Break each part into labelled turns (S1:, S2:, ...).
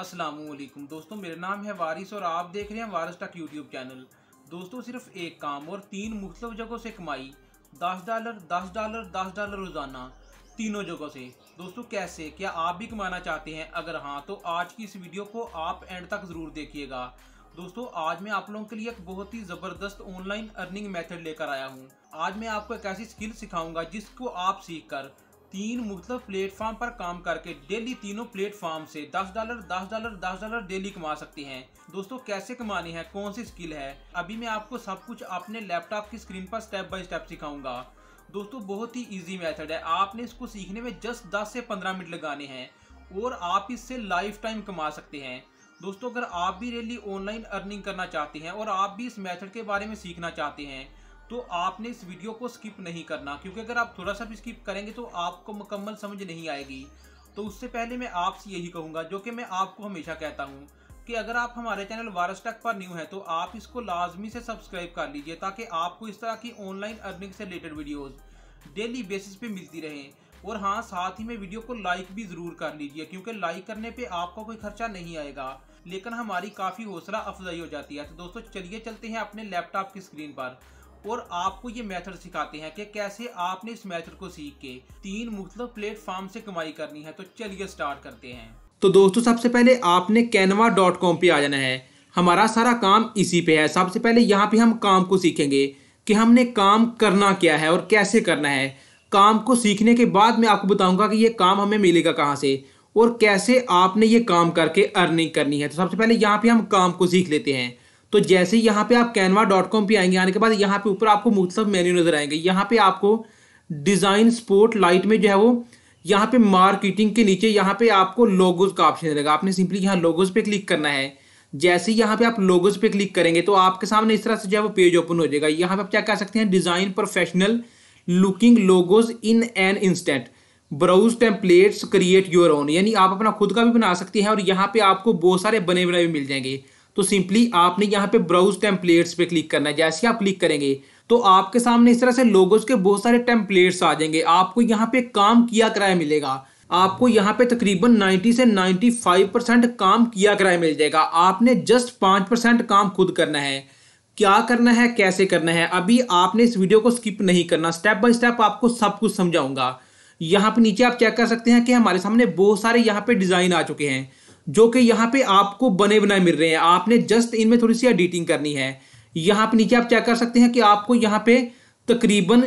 S1: असलम दोस्तों मेरा नाम है वारिस और आप देख रहे हैं वारिस टक यूट्यूब चैनल दोस्तों सिर्फ एक काम और तीन मुख्तफ जगहों से कमाई दस डॉलर दस डॉलर दस डॉलर रोज़ाना तीनों जगहों से दोस्तों कैसे क्या आप भी कमाना चाहते हैं अगर हाँ तो आज की इस वीडियो को आप एंड तक ज़रूर देखिएगा दोस्तों आज मैं आप लोगों के लिए एक बहुत ही ज़बरदस्त ऑनलाइन अर्निंग मेथड लेकर आया हूँ आज मैं आपको एक ऐसी स्किल सिखाऊंगा जिसको आप सीखकर तीन मुख्तलिफ प्लेटफॉर्म पर काम करके डेली तीनों प्लेटफॉर्म से 10 डॉलर 10 डॉलर 10 डॉलर डेली कमा सकते हैं दोस्तों कैसे कमानी है कौन सी स्किल है अभी मैं आपको सब कुछ अपने लैपटॉप की स्क्रीन पर स्टेप बाय स्टेप सिखाऊंगा दोस्तों बहुत ही इजी मेथड है आपने इसको सीखने में जस्ट दस से पंद्रह मिनट लगाने हैं और आप इससे लाइफ टाइम कमा सकते हैं दोस्तों अगर आप भी रेली ऑनलाइन अर्निंग करना चाहते हैं और आप भी इस मेथड के बारे में सीखना चाहते हैं तो आपने इस वीडियो को स्किप नहीं करना क्योंकि अगर आप थोड़ा सा भी स्किप करेंगे तो आपको मुकम्मल समझ नहीं आएगी तो उससे पहले मैं आपसे यही कहूँगा जो कि मैं आपको हमेशा कहता हूँ कि अगर आप हमारे चैनल टक पर न्यू हैं तो आप इसको लाजमी से सब्सक्राइब कर लीजिए ताकि आपको इस तरह की ऑनलाइन अर्निंग से रिलेटेड वीडियोज़ डेली बेसिस पर मिलती रहें और हाँ साथ ही में वीडियो को लाइक भी ज़रूर कर लीजिए क्योंकि लाइक करने पर आपका कोई खर्चा नहीं आएगा लेकिन हमारी काफ़ी हौसला अफजाई हो जाती है तो दोस्तों चलिए चलते हैं अपने लैपटॉप की स्क्रीन पर और आपको ये मेथड सिखाते हैं कि कैसे आपने इस मेथड को सीख के तीन मुख्तलिफ प्लेटफॉर्म से कमाई करनी है तो चलिए स्टार्ट करते हैं तो दोस्तों सबसे पहले आपने कैनवा डॉट कॉम पर आ जाना है हमारा सारा काम इसी पे है सबसे पहले यहाँ पे हम काम को सीखेंगे कि हमने काम करना क्या है और कैसे करना है काम को सीखने के बाद मैं आपको बताऊंगा कि ये काम हमें मिलेगा कहाँ से और कैसे आपने ये काम करके अर्निंग करनी है तो सबसे पहले यहाँ पे हम काम को सीख लेते हैं तो जैसे ही यहाँ पे आप कैनवा डॉट कॉम पर आएंगे आने के बाद यहाँ पे ऊपर आपको मुख्तफ मेन्यू नज़र आएंगे यहाँ पे आपको डिज़ाइन स्पोर्ट लाइट में जो है वो यहाँ पे मार्केटिंग के नीचे यहाँ पे आपको लोगोज का ऑप्शन रहेगा आपने सिंपली यहाँ लोगोज पे क्लिक करना है जैसे ही यहाँ पे आप लोगोज पे क्लिक करेंगे तो आपके सामने इस तरह से जो है वो पेज ओपन हो जाएगा यहाँ पे आप क्या कह सकते हैं design professional looking logos in an instant browse templates create your own यानी आप अपना खुद का भी बना सकते हैं और यहाँ पे आपको बहुत सारे बने बनाए भी मिल जाएंगे तो सिंपली आपने यहाँ पे ब्राउज टेम्पलेट्स पे क्लिक करना है जैसे आप क्लिक करेंगे तो आपके सामने इस तरह से लोगोज के बहुत सारे टेम्पलेट्स आ जाएंगे आपको यहाँ पे काम किया किराया मिलेगा आपको यहाँ पे तकरीबन 90 से 95 परसेंट काम किया किराया मिल जाएगा आपने जस्ट पाँच परसेंट काम खुद करना है क्या करना है कैसे करना है अभी आपने इस वीडियो को स्किप नहीं करना स्टेप बाय स्टेप आपको सब कुछ समझाऊंगा यहाँ पे नीचे आप चेक कर सकते हैं कि हमारे सामने बहुत सारे यहाँ पे डिज़ाइन आ चुके हैं जो कि यहाँ पे आपको बने बनाए मिल रहे हैं आपने जस्ट इनमें थोड़ी सी एडिटिंग करनी है यहाँ पे नीचे आप चेक कर सकते हैं कि आपको यहाँ पे तकरीबन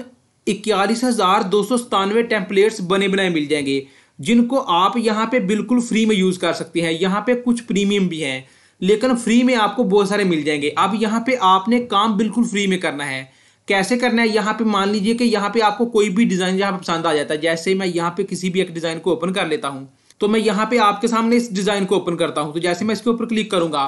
S1: इक्यालीस हज़ार दो सौ सतानवे टेम्पलेट्स बने बनाए मिल जाएंगे जिनको आप यहाँ पे बिल्कुल फ्री में यूज़ कर सकते हैं यहाँ पे कुछ प्रीमियम भी हैं लेकिन फ्री में आपको बहुत सारे मिल जाएंगे अब यहाँ पे आपने काम बिल्कुल फ्री में करना है कैसे करना है यहाँ पे मान लीजिए कि यहाँ पे आपको कोई भी डिज़ाइन यहाँ पसंद आ जाता है जैसे मैं यहाँ पे किसी भी एक डिज़ाइन को ओपन कर लेता हूँ तो मैं यहाँ पे आपके सामने इस डिज़ाइन को ओपन करता हूँ तो जैसे मैं इसके ऊपर क्लिक करूंगा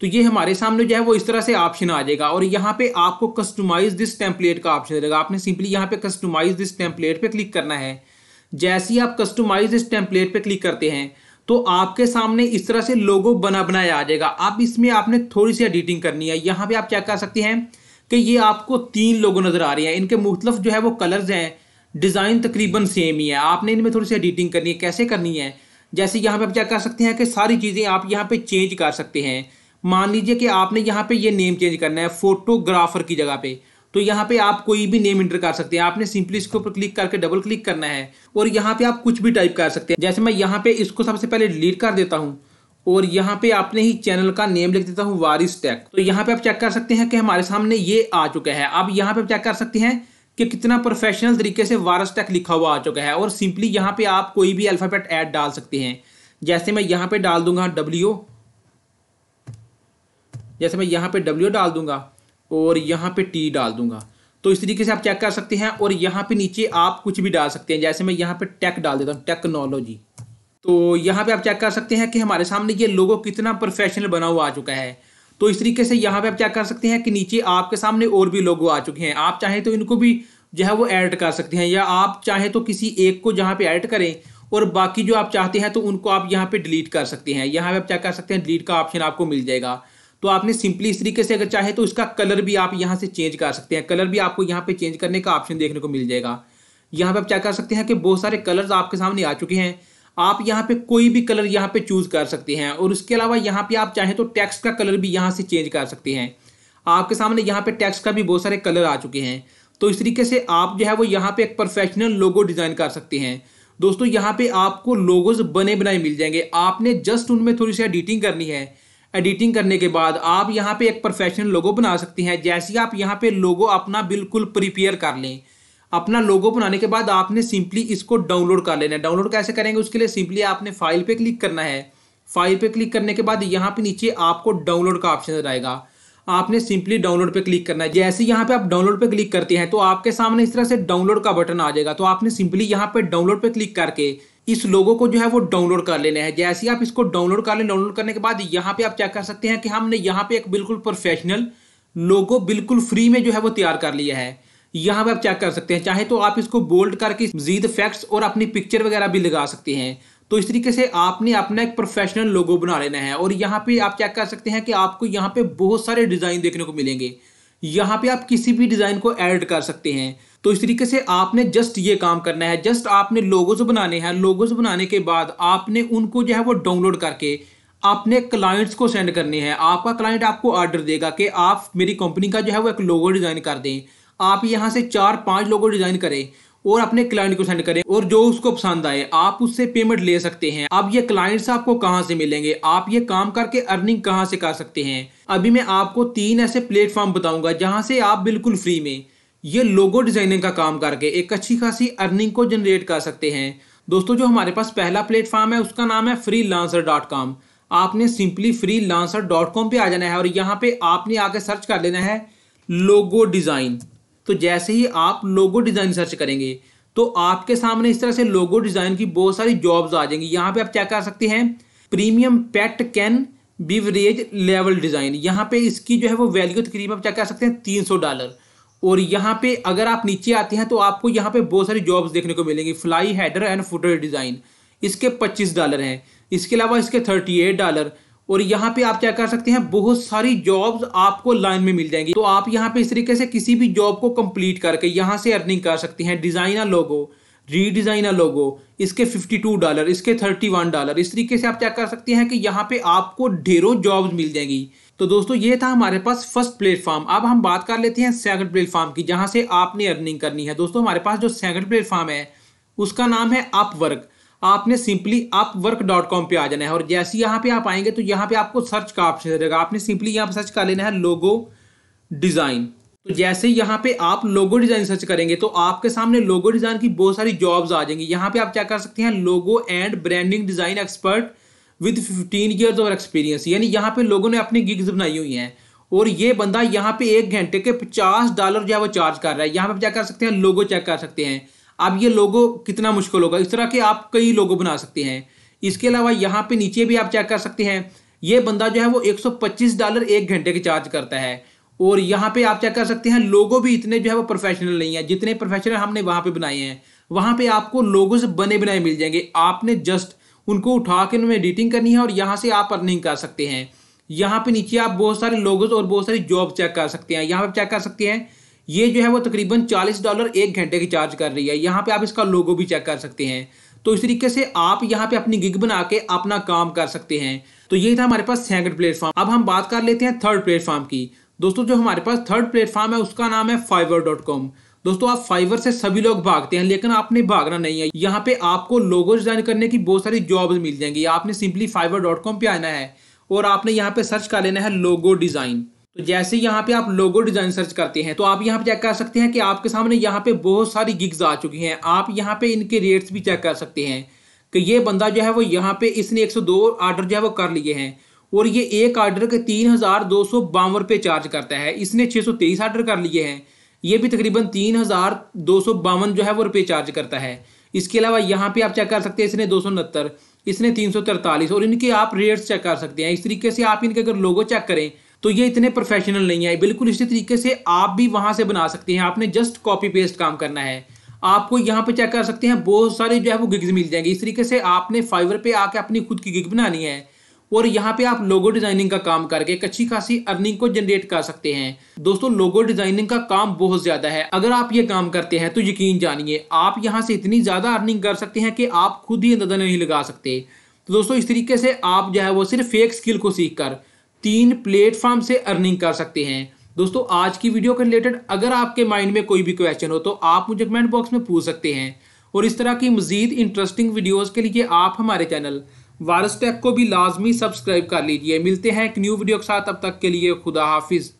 S1: तो ये हमारे सामने जो है वो इस तरह से ऑप्शन आ जाएगा और यहाँ पे आपको कस्टमाइज दिस टेम्पलेट का ऑप्शन रहेगा आपने सिंपली यहाँ पे कस्टमाइज दिस टेम्पलेट पे क्लिक करना है जैसे ही आप कस्टमाइज दिस टेम्पलेट पे क्लिक करते हैं तो आपके सामने इस तरह से लोगो बना बनाया आ जाएगा आप इसमें आपने थोड़ी सी एडिटिंग करनी है यहाँ पे आप क्या कर सकते हैं कि ये आपको तीन लोगो नज़र आ रहे हैं इनके मुख्तफ मतलब जो है वो कलर्स हैं डिज़ाइन तकरीबन सेम ही है आपने इनमें थोड़ी सी एडिटिंग करनी है कैसे करनी है जैसे यहाँ पे आप क्या कर सकते हैं कि सारी चीज़ें आप यहाँ पे चेंज कर सकते हैं मान लीजिए कि आपने यहाँ पे ये नेम चेंज करना है फोटोग्राफर की जगह पे तो यहाँ पे आप कोई भी नेम इंटर कर सकते हैं आपने सिंपली इसके ऊपर क्लिक करके डबल क्लिक करना है और यहाँ पे आप कुछ भी टाइप कर सकते हैं जैसे मैं यहाँ पे इसको सबसे पहले डिलीट कर देता हूँ और यहाँ पे आपने ही चैनल का नेम लिख देता हूँ वारिस टेक तो यहाँ पे आप चेक कर सकते हैं कि हमारे सामने ये आ चुका है अब यहाँ पे आप चेक कर सकते हैं कि कितना प्रोफेशनल तरीके से वारस टेक लिखा हुआ आ चुका है और सिंपली यहाँ पे आप कोई भी अल्फ़ाबेट ऐड डाल सकते हैं जैसे मैं यहाँ पे डाल दूंगा डब्ल्यू जैसे मैं यहाँ पे डब्ल्यू डाल दूंगा और यहाँ पे टी डाल दूंगा तो इस तरीके से आप चेक कर सकते हैं और यहाँ पे नीचे आप कुछ भी डाल सकते हैं जैसे मैं यहाँ पे टेक डाल देता हूँ टेक्नोलॉजी तो यहाँ पे आप चेक कर सकते हैं कि हमारे सामने ये लोगो कितना प्रोफेशनल बना हुआ आ चुका है तो इस तरीके से यहाँ पे आप क्या कर सकते हैं कि नीचे आपके सामने और भी लोगो आ चुके हैं आप चाहें तो इनको भी जो है वो ऐड कर सकते हैं या आप चाहें तो किसी एक को जहाँ पे ऐड करें और बाकी जो आप चाहते हैं तो उनको आप यहाँ पे डिलीट कर सकते हैं यहाँ पे आप क्या कर सकते हैं डिलीट का ऑप्शन आपको मिल जाएगा तो आपने सिंपली इस तरीके से अगर चाहे तो इसका कलर भी आप यहाँ से चेंज कर सकते हैं कलर भी आपको यहाँ पे चेंज करने का ऑप्शन देखने को मिल जाएगा यहाँ पे आप क्या कर सकते हैं कि बहुत सारे कलर्स आपके सामने आ चुके हैं आप यहाँ पे कोई भी कलर यहाँ पे चूज़ कर सकते हैं और उसके अलावा यहाँ पे आप चाहें तो टेक्स्ट का कलर भी यहाँ से चेंज कर सकते हैं आपके सामने यहाँ पे टेक्स्ट का भी बहुत सारे कलर आ चुके हैं तो इस तरीके से आप जो है वो यहाँ पे एक प्रोफेशनल लोगो डिज़ाइन कर सकते हैं दोस्तों यहाँ पे आपको लोगोज बने बनाए मिल जाएंगे आपने जस्ट उनमें थोड़ी सी एडिटिंग करनी है एडिटिंग करने के बाद आप यहाँ पे एक प्रोफेशनल लोगो बना सकते हैं जैसे आप यहाँ पे लोगो अपना बिल्कुल प्रिपेयर कर लें अपना लोगो बनाने के बाद आपने सिंपली इसको डाउनलोड कर लेना है डाउनलोड कैसे करेंगे उसके लिए सिंपली आपने फाइल पे क्लिक करना है फाइल पे क्लिक करने के बाद यहाँ पे नीचे आपको डाउनलोड का ऑप्शन आएगा आपने सिंपली डाउनलोड पे क्लिक करना है जैसे यहाँ पे आप डाउनलोड पे क्लिक करते हैं तो आपके सामने इस तरह से डाउनलोड का बटन आ जाएगा तो आपने सिंपली यहाँ पे डाउनलोड पे क्लिक करके इस लोगो को जो है वो डाउनलोड कर लेना है जैसे आप इसको डाउनलोड कर ले डाउनलोड करने के बाद यहाँ पे आप चेक कर सकते हैं कि हमने यहाँ पे एक बिल्कुल प्रोफेशनल लोगो बिल्कुल फ्री में जो है वो तैयार कर लिया है यहाँ पर आप चेक कर सकते हैं चाहे तो आप इसको बोल्ड करके मजीद फैक्ट्स और अपनी पिक्चर वगैरह भी लगा सकते हैं तो इस तरीके से आपने अपना एक प्रोफेशनल लोगो बना लेना है और यहाँ पे आप चेक कर सकते हैं कि आपको यहाँ पे बहुत सारे डिज़ाइन देखने को मिलेंगे यहाँ पे आप किसी भी डिज़ाइन को ऐड कर सकते हैं तो इस तरीके से आपने जस्ट ये काम करना है जस्ट आपने लोगोज बनाने हैं लोगोज बनाने के बाद आपने उनको जो है वो डाउनलोड करके अपने क्लाइंट्स को सेंड करने हैं आपका क्लाइंट आपको ऑर्डर देगा कि आप मेरी कंपनी का जो है वो एक लोगो डिज़ाइन कर दें आप यहाँ से चार पांच लोगो डिज़ाइन करें और अपने क्लाइंट को सेंड करें और जो उसको पसंद आए आप उससे पेमेंट ले सकते हैं अब ये क्लाइंट्स आपको कहाँ से मिलेंगे आप ये काम करके अर्निंग कहाँ से कर सकते हैं अभी मैं आपको तीन ऐसे प्लेटफॉर्म बताऊंगा जहाँ से आप बिल्कुल फ्री में ये लोगो डिजाइनिंग का काम करके एक अच्छी खासी अर्निंग को जनरेट कर सकते हैं दोस्तों जो हमारे पास पहला प्लेटफॉर्म है उसका नाम है फ्री आपने simply freelancer dot com पर आ जाना है और यहाँ पे आपने आके सर्च कर लेना है लोगो डिज़ाइन तो जैसे ही आप लोगो डिज़ाइन सर्च करेंगे तो आपके सामने इस तरह से लोगो डिज़ाइन की बहुत सारी जॉब्स आ जाएंगी यहाँ पे आप चेक कर सकते हैं प्रीमियम पेट कैन बीवरेज लेवल डिज़ाइन यहाँ पे इसकी जो है वो वैल्यू तकरीबन आप चेक कर सकते हैं तीन सौ डॉलर और यहाँ पे अगर आप नीचे आते हैं तो आपको यहाँ पे बहुत सारी जॉब्स देखने को मिलेंगी fly header and footer design इसके पच्चीस डॉलर हैं इसके अलावा इसके थर्टी एट डॉलर और यहाँ पे आप क्या कर सकते हैं बहुत सारी जॉब्स आपको लाइन में मिल जाएंगी तो आप यहाँ पे इस तरीके से किसी भी जॉब को कंप्लीट करके यहाँ से अर्निंग कर सकते हैं डिजाइनर लोगो रीडिजाइनर लोगो इसके 52 डॉलर इसके 31 डॉलर इस तरीके से आप क्या कर सकते हैं कि यहाँ पे आपको ढेरों जॉब्स मिल जाएंगी तो दोस्तों ये था हमारे पास फर्स्ट प्लेटफॉर्म अब हम बात कर लेते हैं सेकंड प्लेटफॉर्म की जहाँ से आपने अर्निंग करनी है दोस्तों हमारे पास जो सेकंड प्लेटफॉर्म है उसका नाम है अपवर्क आपने सिंपली आप वर्क डॉट कॉम पर आ जाना है और जैसे यहाँ पे आप आएंगे तो यहाँ पे आपको सर्च का ऑप्शन रहेगा आपने सिंपली यहाँ पर सर्च कर लेना है लोगो डिज़ाइन तो जैसे यहाँ पे आप लोगो डिज़ाइन सर्च करेंगे तो आपके सामने लोगो डिज़ाइन की बहुत सारी जॉब्स आ जाएंगी यहाँ पे आप क्या कर सकते हैं logo and branding design expert with fifteen years of experience यानी यहाँ पे लोगों ने अपनी गिग्स बनाई हुई हैं और ये बंदा यहाँ पे एक घंटे के पचास डॉलर जो है वो चार्ज कर रहा है यहाँ पे क्या कर सकते हैं लोगो चेक कर सकते हैं आप ये लोगो कितना मुश्किल होगा इस तरह के आप कई लोगो बना सकते हैं इसके अलावा यहाँ पे नीचे भी आप चेक कर सकते हैं ये बंदा जो है वो 125 डॉलर एक घंटे के चार्ज करता है और यहाँ पे आप चेक कर सकते हैं लोगो भी इतने जो है वो प्रोफेशनल नहीं है जितने प्रोफेशनल हमने वहाँ पे बनाए हैं वहाँ पे आपको लोगों से बने बनाए मिल जाएंगे आपने जस्ट उनको उठा के उनमें एडिटिंग करनी है और यहाँ से आप अर्निंग कर सकते हैं यहाँ पे नीचे आप बहुत सारे लोगो और बहुत सारी जॉब चेक कर सकते हैं यहाँ पे चेक कर सकते हैं ये जो है वो तकरीबन चालीस डॉलर एक घंटे की चार्ज कर रही है यहाँ पे आप इसका लोगो भी चेक कर सकते हैं तो इस तरीके से आप यहाँ पे अपनी गिग बना के अपना काम कर सकते हैं तो ये था हमारे पास सेकंड प्लेटफॉर्म अब हम बात कर लेते हैं थर्ड प्लेटफॉर्म की दोस्तों जो हमारे पास थर्ड प्लेटफॉर्म है उसका नाम है फाइवर डॉट कॉम दोस्तों आप फाइवर से सभी लोग भागते हैं लेकिन आपने भागना नहीं है यहाँ पे आपको लोगो डिजाइन करने की बहुत सारी जॉब मिल जाएंगी आपने सिंपली फाइवर डॉट कॉम पे आना है और आपने यहाँ पे सर्च कर लेना है लोगो डिजाइन जैसे यहाँ पे आप लोगो डिजाइन सर्च करते हैं तो आप यहाँ पे चेक कर सकते हैं कि आपके सामने यहाँ पे बहुत सारी गिग्स आ चुकी हैं आप यहाँ पे इनके रेट्स भी चेक कर सकते हैं कि ये बंदा जो है वो यहाँ पे इसने 102 ऑर्डर जो है वो कर लिए हैं और ये एक ऑर्डर के तीन हज़ार चार्ज करता है इसने छह सौ तेईस ऑर्डर कर लिए हैं ये भी तकरीबन तीन हज़ार दो सौ बावन जो है वो रुपये चार्ज करता है इसके अलावा यहाँ पे आप चेक कर सकते हैं इसने दो सौ उनहत्तर इसने तीन सौ तरतालीस और इनके आप रेट्स चेक कर सकते हैं इस तरीके से आप इनके अगर लोगो चेक करें तो ये इतने प्रोफेशनल नहीं है बिल्कुल इसी तरीके से आप भी वहाँ से बना सकते हैं आपने जस्ट कॉपी पेस्ट काम करना है आपको यहाँ पे चेक कर सकते हैं बहुत सारे जो है वो गिग्स मिल जाएंगे इस तरीके से आपने फाइवर पे आके अपनी खुद की गिग बनानी है और यहाँ पे आप लोगो डिजाइनिंग का काम करके एक अच्छी खासी अर्निंग को जनरेट कर सकते हैं दोस्तों लोगो डिजाइनिंग का काम बहुत ज्यादा है अगर आप ये काम करते हैं तो यकीन जानिए आप यहाँ से इतनी ज्यादा अर्निंग कर सकते हैं कि आप खुद ही अंदाजा नहीं लगा सकते तो दोस्तों इस तरीके से आप जो है वो सिर्फ फेक स्किल को सीख कर तीन प्लेटफॉर्म से अर्निंग कर सकते हैं दोस्तों आज की वीडियो के रिलेटेड अगर आपके माइंड में कोई भी क्वेश्चन हो तो आप मुझे कमेंट बॉक्स में पूछ सकते हैं और इस तरह की मजीद इंटरेस्टिंग वीडियोस के लिए आप हमारे चैनल वारस टेक को भी लाजमी सब्सक्राइब कर लीजिए मिलते हैं एक न्यू वीडियो के साथ अब तक के लिए खुदा हाफिज़